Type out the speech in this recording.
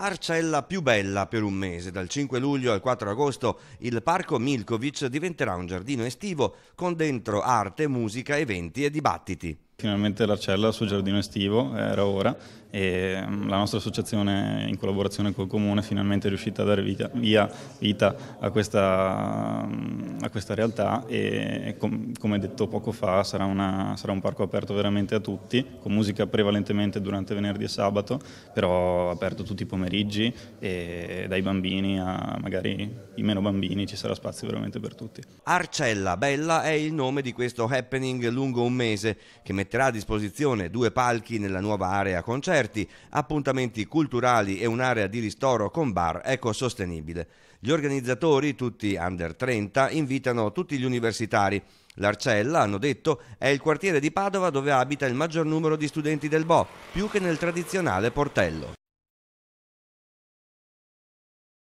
Arcella più bella per un mese. Dal 5 luglio al 4 agosto il Parco Milkovic diventerà un giardino estivo con dentro arte, musica, eventi e dibattiti finalmente l'Arcella al suo giardino estivo, era ora, e mm, la nostra associazione in collaborazione col Comune finalmente è riuscita a dare vita, via, vita a, questa, mm, a questa, realtà e com, come detto poco fa sarà, una, sarà, un parco aperto veramente a tutti, con musica prevalentemente durante venerdì e sabato, però aperto tutti i pomeriggi e dai bambini a magari i meno bambini ci sarà spazio veramente per tutti. Arcella Bella è il nome di questo happening lungo un mese che mette metterà a disposizione due palchi nella nuova area concerti, appuntamenti culturali e un'area di ristoro con bar ecosostenibile. Gli organizzatori, tutti under 30, invitano tutti gli universitari. L'Arcella, hanno detto, è il quartiere di Padova dove abita il maggior numero di studenti del Bo, più che nel tradizionale Portello.